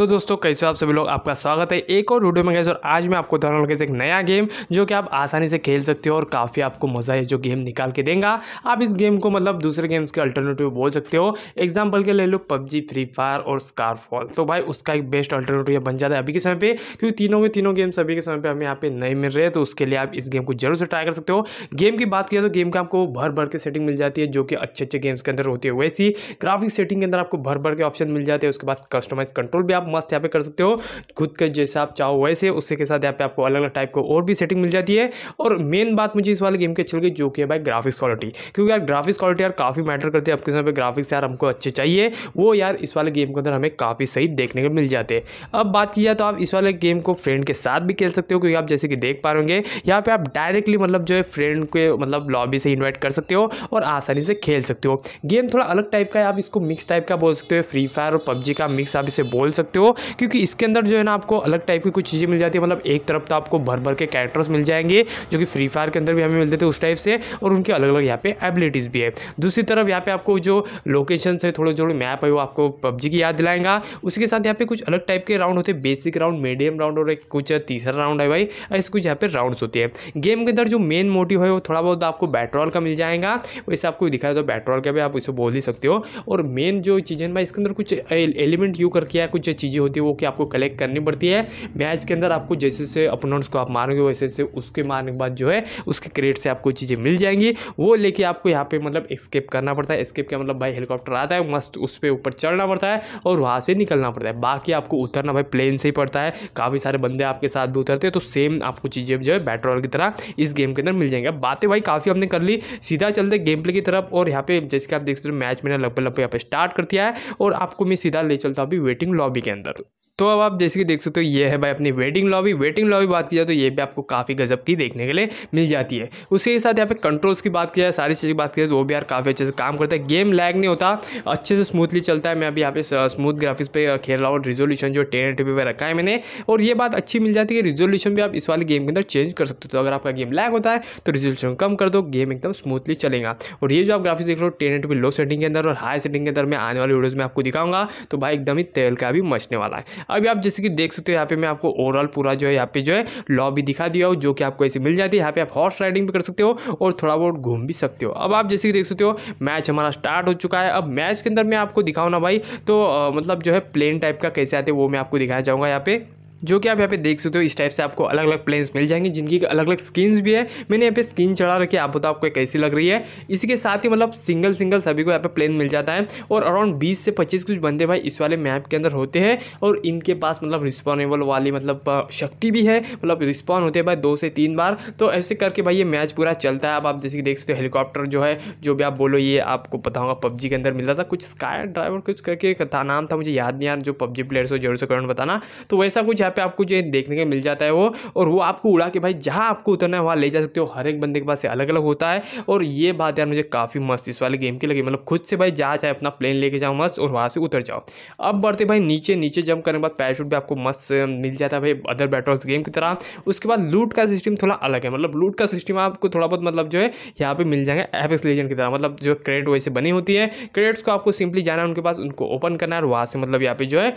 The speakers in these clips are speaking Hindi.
तो दोस्तों कैसे हो आप सभी लोग आपका स्वागत है एक और वीडियो में कैसे और आज मैं आपको बताने लगे एक नया गेम जो कि आप आसानी से खेल सकते हो और काफ़ी आपको मज़ा है जो गेम निकाल के देगा आप इस गेम को मतलब दूसरे गेम्स के अल्टरनेटिव बोल सकते हो एग्जाम्पल के ले लो पबजी फ्री फायर और स्कारफॉल तो भाई उसका एक बेस्ट अल्टरनेटिव बन जाता है अभी के समय पर क्योंकि तीनों के तीनों गेम्स अभी के समय पर हमें यहाँ पे नहीं मिल रहे तो उसके लिए आप इस गेम को जरूर से ट्राई कर सकते हो गेम की बात किया तो गेम का आपको भर भर के सेटिंग मिल जाती है जो कि अच्छे अच्छे गेम्स के अंदर होती है वैसी ग्राफिक सेटिंग के अंदर आपको भर भर के ऑप्शन मिल जाते हैं उसके बाद कस्टमाइज कंट्रोल भी आप मस्त यहाँ पे कर सकते हो खुद के जैसे आप चाहो वैसे उससे के साथ यहाँ पे आपको अलग अलग टाइप को और भी सेटिंग मिल जाती है और मेन बात मुझे इस वाले गेम के अच्छी लगी जो कि है भाई ग्राफिक्स क्वालिटी क्योंकि यार ग्राफिक्स क्वालिटी यार काफ़ी मैटर करती है आपके समय पर ग्राफिक्स यार हमको अच्छे चाहिए वो यार इस वाले गेम के अंदर हमें काफ़ी सही देखने को मिल जाते हैं अब बात की जाए तो आप इस वाले गेम को फ्रेंड के साथ भी खेल सकते हो क्योंकि आप जैसे कि देख पा रहे यहाँ पर आप डायरेक्टली मतलब जो है फ्रेंड के मतलब लॉबी से इन्वाइट कर सकते हो और आसानी से खेल सकते हो गेम थोड़ा अलग टाइप का है आप इसको मिक्स टाइप का बोल सकते हो फ्री फायर और पबजी का मिक्स आप इसे बोल सकते सकते हो क्योंकि इसके अंदर जो है ना आपको अलग टाइप की कुछ चीज़ें मिल जाती है मतलब एक तरफ तो आपको भर भर के कैरेक्टर्स मिल जाएंगे जो कि फ्री फायर के अंदर भी हमें मिलते थे उस टाइप से और उनके अलग अलग यहाँ पे एबिलिटीज़ भी है दूसरी तरफ यहाँ पे आपको जो लोकेशन है थोड़े थोड़े मैप है वो आपको पबजी की याद दिलाएगा उसके साथ यहाँ पे कुछ अलग टाइप के राउंड होते हैं बेसिक राउंड मीडियम राउंड और एक कुछ तीसरा राउंड है भाई ऐसे कुछ यहाँ पे राउंड्स होते हैं गेम के अंदर जो मेन मोटिव है वो थोड़ा बहुत आपको बैटरॉल का मिल जाएगा वैसे आपको दिखाया तो बैटरॉल का भी आप इसे बोल ही सकते हो और मेन जो चीज़ें भाई इसके अंदर कुछ एलिमेंट यू करके या कुछ चीज़ें होती है वो कि आपको कलेक्ट करनी पड़ती है मैच के अंदर आपको जैसे जैसे अपोनेंट्स को आप मारोगे वैसे जैसे उसके मारने के बाद जो है उसके क्रेट से आपको चीज़ें मिल जाएंगी वो लेके आपको यहाँ पर मतलब एस्केप करना पड़ता है एस्केप का मतलब भाई हेलीकॉप्टर आता है मस्त उस पर ऊपर चढ़ना पड़ता है और वहाँ से निकलना पड़ता है बाकी आपको उतरना भाई प्लेन से ही पड़ता है काफ़ी सारे बंदे आपके साथ भी उतरते हैं तो सेम आपको चीज़ें जो है बैटरॉल की तरह इस गेम के अंदर मिल जाएंगे बातें भाई काफ़ी हमने कर ली सीधा चलते गेम प्ले की तरफ और यहाँ पे जैसे कि आप देख सकते हो मैच मैंने लगभग लगभग यहाँ पे स्टार्ट कर दिया है और आपको मैं सीधा ले चलता हूँ अभी वेटिंग लॉबी के けだと。तो अब आप जैसे कि देख सकते हो ये है भाई अपनी वेटिंग लॉबी वेटिंग लॉबी बात की जाए तो ये भी आपको काफ़ी गजब की देखने के लिए मिल जाती है उसके साथ यहाँ पे कंट्रोल्स की बात की जाए सारी चीज़ की बात की जाए तो वो भी यार काफ़ी अच्छे से काम करता है गेम लैग नहीं होता अच्छे से स्मूथली चलता है मैं अभी यहाँ पे स्मूथ ग्राफिक्स पे खेल रहा हूँ रिजोल्यूशन जो टेन एट पे रखा है मैंने और ये बात अच्छी मिल जाती है रिजोल्यूशन भी आप इस वाले गेम के अंदर चेंज कर सकते हो तो अगर आपका गेम लैग होता है तो रिजोल्यूशन कम कर दो गेम एकदम स्मूथली चलेगा और ये जो आप ग्राफिक्स देख रहे हो टेन एटी लो सेटिंग के अंदर और हाई सेटिंग के अंदर मैं आने वाली वीडियोज़ में आपको दिखाऊंगा तो भाई एकदम ही तेल का भी मचने वाला है अभी आप जैसे कि देख सकते हो यहाँ पे मैं आपको ओवरऑल पूरा जो है यहाँ पे जो है लॉ भी दिखा दिया हो जो कि आपको ऐसे मिल जाती है यहाँ पे आप हॉर्स राइडिंग भी कर सकते हो और थोड़ा बहुत घूम भी सकते हो अब आप जैसे कि देख सकते हो मैच हमारा स्टार्ट हो चुका है अब मैच के अंदर मैं आपको दिखाऊँ ना भाई तो मतलब जो है प्लेन टाइप का कैसे आते वो मैं आपको दिखाया जाऊँगा यहाँ पे जो कि आप यहाँ पे देख सकते हो इस टाइप से आपको अलग अलग प्लेन्स मिल जाएंगे जिनकी अलग अलग स्किन्स भी है मैंने यहाँ पे स्किन चढ़ा रखी है आप बताओ आपको कैसी लग रही है इसी के साथ ही मतलब सिंगल सिंगल सभी को यहाँ पे प्लेन मिल जाता है और अराउंड बीस से पच्चीस कुछ बंदे भाई इस वाले मैप के अंदर होते हैं और इनके पास मतलब रिस्पॉनेबल वाली मतलब शक्ति भी है मतलब रिस्पॉन्ड होते हैं भाई दो से तीन बार तो ऐसे करके भाई ये मैच पूरा चलता है अब आप जैसे कि देख सकते हो हेलीकॉप्टर जो है जो भी आप बोलो ये आपको पता होगा पबजी के अंदर मिलता था कुछ स्काय ड्राइवर कुछ करके नाम था मुझे याद नहीं यार जो पबजी प्लेयर्स हो जरूर से करना बताना तो वैसा कुछ यहाँ पे आपको जो देखने को मिल जाता है वो और वो आपको उड़ा के भाई जहाँ आपको उतरना है वहाँ ले जा सकते हो हर एक बंदे के पास अलग अलग होता है और ये बात यार मुझे काफ़ी मस्त इस वाले गेम की लगी मतलब खुद से भाई जहाँ चाहे अपना प्लेन लेके जाओ मस्त और वहाँ से उतर जाओ अब बढ़ते भाई नीचे नीचे जंप करने के बाद पैराशूट भी आपको मस्त मिल जाता है भाई अदर बैटल्स गेम की तरह उसके बाद लूट का सिस्टम थोड़ा अलग है मतलब लूट का सिस्टम आपको थोड़ा बहुत मतलब जो है यहाँ पे मिल जाएगा एफ लेजेंड की तरह मतलब जो क्रेडिट वैसे बनी होती है क्रेडिट्स को आपको सिंपली जाना है उनके पास उनको ओपन करना है और वहाँ से मतलब यहाँ पे जो है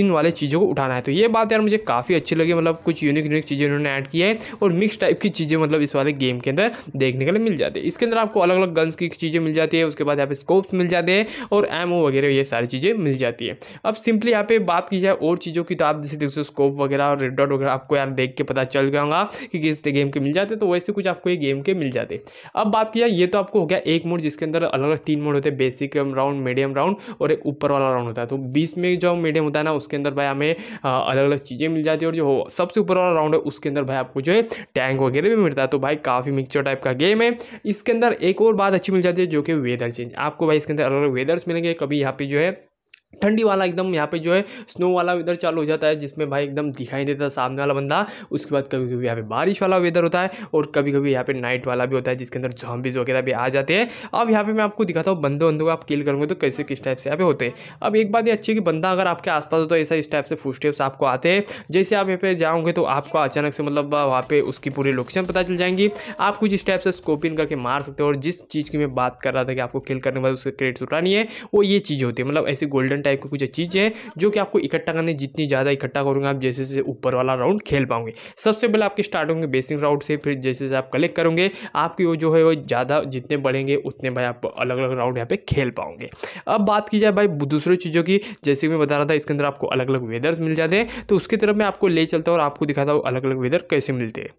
इन वाले चीज़ों को उठाना है तो ये बात यार यार मुझे काफ़ी अच्छी लगी मतलब कुछ यूनिक यूनिक चीज़ें उन्होंने ऐड की है और मिक्स टाइप की चीज़ें मतलब इस वाले गेम के अंदर देखने के लिए मिल जाती है इसके अंदर आपको अलग अलग गन्स की चीज़ें मिल जाती है उसके बाद यहाँ पे स्कोप्स मिल जाते हैं और एमओ वगैरह ये सारी चीज़ें मिल जाती है अब सिंपली यहाँ पे बात की जाए और चीज़ों की तो आप जैसे देखो स्कोप वगैरह और रेड डॉट वगैरह आपको यार देख के पता चल गया होगा कि किस गेम के मिल जाते तो वैसे कुछ आपको ये गेम के मिल जाते अब बात की जाए ये तो आपको हो गया एक मोड जिसके अंदर अलग अलग तीन मोड होते हैं बेसिक राउंड मीडियम राउंड और एक ऊपर वाला राउंड होता है तो बीस में जो मीडियम होता है ना उसके अंदर भाई हमें अलग अलग चीज़ें मिल जाती है और जो हो सबसे ऊपर वाला राउंड है उसके अंदर भाई आपको जो है टैंक वगैरह भी मिलता है तो भाई काफ़ी मिक्सचर टाइप का गेम है इसके अंदर एक और बात अच्छी मिल जाती है जो कि वेदर चेंज आपको भाई इसके अंदर अलग अलग वेदर्स मिलेंगे कभी यहाँ पे जो है ठंडी वाला एकदम यहाँ पे जो है स्नो वाला वेदर चालू हो जाता है जिसमें भाई एकदम दिखाई देता है सामने वाला बंदा उसके बाद कभी कभी यहाँ पे बारिश वाला वेदर होता है और कभी कभी यहाँ पे नाइट वाला भी होता है जिसके अंदर जॉम्बिज वगैरह भी आ जाते हैं अब यहाँ पे मैं आपको दिखाता हूँ बंदे बंदों को आप किल करोगे तो कैसे किस टाइप से यहाँ पे होते हैं अब एक बात ये अच्छी है कि बंदा अगर आपके आसपास हो तो ऐसा इस टाइप से फूड स्टेप्स आपको आते हैं जैसे आप यहाँ पे जाओगे तो आपको अचानक से मतलब वहाँ पर उसकी पूरी लोकेशन पता चल जाएंगी आप कुछ इस टाइप से स्कोपिन करके मार सकते हो और जिस चीज़ की मैं बात कर रहा था कि आपको किल करने के बाद उसके क्रेडिट्स उठानी है वो ये चीज़ होती है मतलब ऐसी गोल्डन डिफरेंट टाइप की कुछ चीज़ें हैं जो कि आपको इकट्ठा करने जितनी ज़्यादा इकट्ठा करोगे आप जैसे जैसे ऊपर वाला राउंड खेल पाओगे सबसे पहले आपके स्टार्ट होंगे बेसिक राउंड से फिर जैसे जैसे आप कलेक्ट करोगे आपकी वो जो है वो ज़्यादा जितने बढ़ेंगे उतने भाई आप अलग अलग राउंड यहाँ पे खेल पाओगे अब बात की जाए भाई दूसरे चीज़ों की जैसे मैं बता रहा था इसके अंदर आपको अलग अलग वेदर्स मिल जाते हैं तो उसकी तरफ मैं आपको ले चलता हूँ और आपको दिखाता हूँ अलग अलग वेदर कैसे मिलते हैं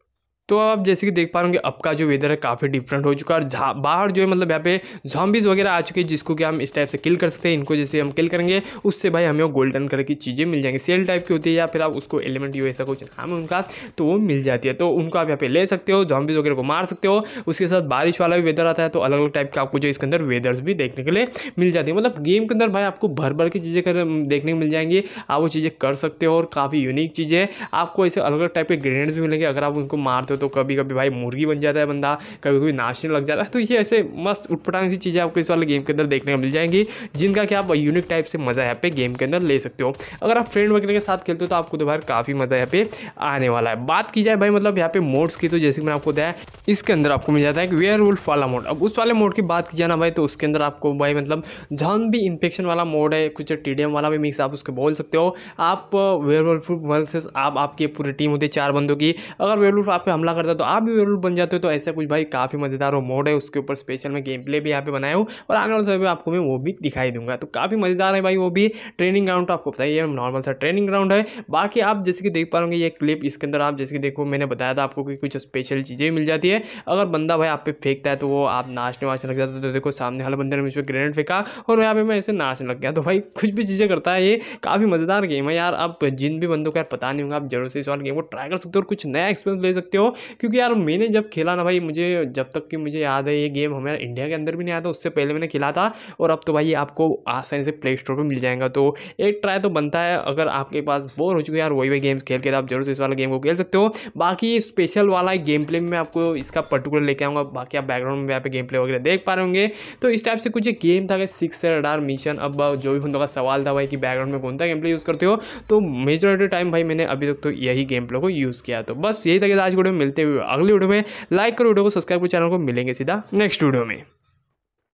तो आप जैसे कि देख पा रहे अब का जो वेदर है काफ़ी डिफरेंट हो चुका है और बाहर जो है मतलब यहाँ पे जॉम्बीज़ वगैरह आ चुके हैं जिसको कि हम इस टाइप से किल कर सकते हैं इनको जैसे हम किल करेंगे उससे भाई हमें वो गोल्डन कलर की चीज़ें मिल जाएंगी सेल टाइप की होती है या फिर आप उसको एलिमेंट यू ऐसा कुछ नाम है उनका तो वो मिल जाती है तो उनको आप यहाँ पे ले सकते हो जॉम्बीज़ वगैरह को मार सकते हो उसके साथ बारिश वाला भी वेदर आता है तो अलग अलग टाइप के आपको जो इसके अंदर वेदर्स भी देखने के लिए मिल जाती है मतलब गेम के अंदर भाई आपको भर भर की चीज़ें कर देखने को मिल जाएंगी आप वो चीज़ें कर सकते हो और काफ़ी यूनिक चीज़ें आपको ऐसे अलग अलग टाइप के ग्रेनेड्स भी मिलेंगे अगर आप उनको मारते हो तो। तो कभी कभी भाई मुर्गी बन जाता है बंदा कभी कभी नाचने लग जाता है तो ये ऐसे मस्त उटपटांग सी चीज़ें आपको इस वाले गेम के अंदर देखने को मिल जाएंगी जिनका कि आप यूनिक टाइप से मज़ा यहाँ पे गेम के अंदर ले सकते हो अगर आप फ्रेंड वगैरह के साथ खेलते हो तो आपको दोबारा तो काफ़ी मज़ा यहाँ पे आने वाला है बात की जाए भाई मतलब यहाँ पे मोड्स की तो जैसे मैंने आपको बताया इसके अंदर आपको मिल जाता है वेयर वुल्फ वाला मोड अब उस वाले मोड की बात की जाना भाई तो उसके अंदर आपको भाई मतलब जॉन भी इन्फेक्शन वाला मोड है कुछ टी वाला भी मिक्स आप उसको बोल सकते हो आप वेयर वर्ल्फ वर्सेस आप आपकी पूरी टीम होती है चार बंदों की अगर वेयर वुल्फ आप पे हमला हमला करता तो आप भी वेरुल बन जाते हो तो ऐसा कुछ भाई काफ़ी मज़ेदार वो मोड है उसके ऊपर स्पेशल मैं गेम प्ले भी यहाँ पे बनाया हूँ और आने वाले समय में आपको मैं वो भी दिखाई दूंगा तो काफ़ी मज़ेदार है भाई वो भी ट्रेनिंग ग्राउंड तो आपको पता है नॉर्मल सा ट्रेनिंग ग्राउंड है बाकी आप जैसे कि देख पाओगे ये क्लिप इसके अंदर आप जैसे कि देखो मैंने बताया था आपको कि कुछ स्पेशल चीज़ें मिल जाती है अगर बंदा भाई आप पे फेंकता है तो वो आप नाचने वाचने लग जाता है तो देखो सामने वाले बंदे ने मुझे ग्रेनेड फेंका और यहाँ पे मैं ऐसे नाचने लग गया तो भाई कुछ भी चीज़ें करता है ये काफ़ी मज़ेदार गेम है यार आप जिन भी बंदों का यार पता नहीं होगा आप जरूर से इस वाले गेम को ट्राई कर सकते हो और कुछ नया एक्सपीरियंस ले सकते हो क्योंकि यार मैंने जब खेला ना भाई मुझे जब तक कि मुझे याद है ये गेम हमारे इंडिया के अंदर भी नहीं आया था उससे पहले मैंने खेला था और अब तो भाई आपको आसानी से प्ले स्टोर पर मिल जाएगा तो एक ट्राई तो बनता है अगर आपके पास बोर हो चुके यार वही वही गेम्स खेल के तो आप जरूर से इस वाला गेम को खेल सकते हो बाकी स्पेशल वाला गेम प्ले में आपको इसका पर्टिकुलर लेके आऊँगा बाकी आप बैकग्राउंड में यहाँ पे गेम प्ले वगैरह देख पा रहे होंगे तो इस टाइप से कुछ एक गेम था सिक्स रडार मिशन अब जो भी उन का सवाल था भाई कि बैकग्राउंड में कौन सा गेम प्ले यूज़ करते हो तो मेजोरिटी टाइम भाई मैंने अभी तक तो यही गेम प्ले को यूज़ किया तो बस यही था कि आज वीडियो में मिलते हुए अगले वीडियो में लाइक करो वीडियो को सब्सक्राइब करो चैनल को मिलेंगे सीधा नेक्स्ट वीडियो में